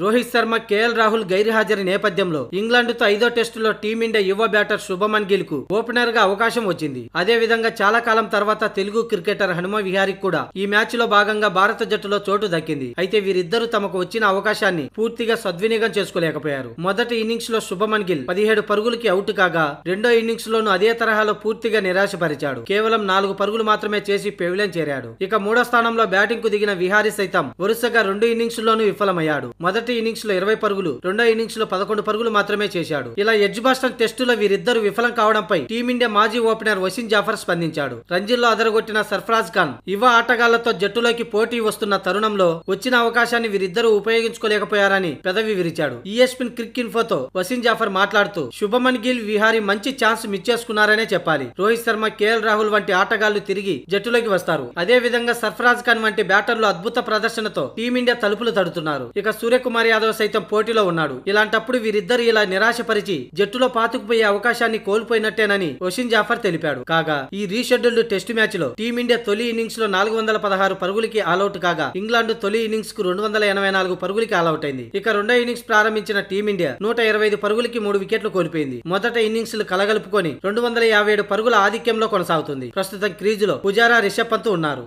Rohit Sharma KL Rahul గైర్హాజరి నేపథ్యంలో ఇంగ్లాండ్తో ఐదో టెస్టులో టీమిండియా యువ బ్యాటర్ శుభమన్ గిల్ కు ఓపెనర్ గా అవకాశం వచ్చింది అదే విధంగా చాలా కాలం తర్వాత తెలుగు క్రికెటర్ హనుమ విహారీ కూడా ఈ మ్యాచ్ లో భాగంగా భారత జట్టులో చోటు దక్కింది అయితే వీరిద్దరూ తమకు వచ్చిన అవకాశాన్ని పూర్తిగా సద్వినియోగం చేసుకోలేకపోయారు మొదటి ఇన్నింగ్స్ లో శుభమన్ గిల్ పదిహేడు పరుగులకి అవుట్ కాగా రెండో ఇన్నింగ్స్ లోను అదే తరహాలో పూర్తిగా నిరాశపరిచాడు కేవలం నాలుగు పరుగులు మాత్రమే చేసి పెవిలెన్ చేరాడు ఇక మూడో స్థానంలో బ్యాటింగ్ కు దిగిన విహారీ సైతం వరుసగా రెండు ఇన్నింగ్స్ లోనూ విఫలమయ్యాడు మొదటి మొదటి ఇన్నింగ్స్ లో ఇరవై పరుగులు రెండో ఇన్నింగ్స్ లో పదకొండు పరుగులు మాత్రమే చేశాడు ఇలా ఎడ్జ్ బాస్టన్ టెస్టులో వీరిద్దరు విఫలం కావడంపై టీమిండియా మాజీ ఓపెనర్ వసీం జాఫర్ స్పందించాడు రంజీల్లో అదరగొట్టిన సర్ఫరాజ్ ఖాన్ యువ ఆటగాళ్లతో జట్టులోకి పోటీ వస్తున్న తరుణంలో వచ్చిన అవకాశాన్ని వీరిద్దరూ ఉపయోగించుకోలేకపోయారని పెదవి విరిచాడు ఈఎస్పిన్ క్రిక్ ఇన్ఫోతో వసీం జాఫర్ మాట్లాడుతూ శుభమన్ గిల్ విహారీ మంచి ఛాన్స్ మిచ్చేసుకున్నారనే చెప్పాలి రోహిత్ శర్మ కేఎల్ రాహుల్ వంటి ఆటగాళ్లు తిరిగి జట్టులోకి వస్తారు అదే విధంగా సర్ఫరాజ్ ఖాన్ వంటి బ్యాటర్లు అద్భుత ప్రదర్శనతో టీమిండియా తలుపులు తడుతున్నారు ఇక సూర్యకుమార్ కుమార్ యాదవ్ సైతం పోటీలో ఉన్నాడు ఇలాంటప్పుడు వీరిద్దరు ఇలా నిరాశపరిచి జట్టులో పాతుకుపోయే అవకాశాన్ని కోల్పోయినట్టేనని ఒషిన్ జాఫర్ తెలిపాడు కాగా ఈ రీషెడ్యూల్డ్ టెస్ట్ మ్యాచ్ లో టీమిండియా తొలి ఇన్నింగ్స్ లో నాలుగు వందల పదహారు పరుగులకి ఆల్అౌట్ కాగా ఇంగ్లాండ్ తొలి ఇన్నింగ్స్ కు రెండు వందల ఎనభై నాలుగు పరుగులకి ఆల్అౌట్ అయింది ఇక రెండో ఇన్నింగ్స్ ప్రారంభించిన టీమిండియా నూట ఇరవై ఐదు పరుగులకి మూడు వికెట్లు కోల్పోయింది మొదట ఇన్నింగ్స్ కలగలుపుకొని రెండు వందల యాభై ఏడు పరుగుల ఆధిక్యంలో కొనసాగుతుంది ప్రస్తుతం క్రీజులో పుజారా రిషబ్ పంత్ ఉన్నారు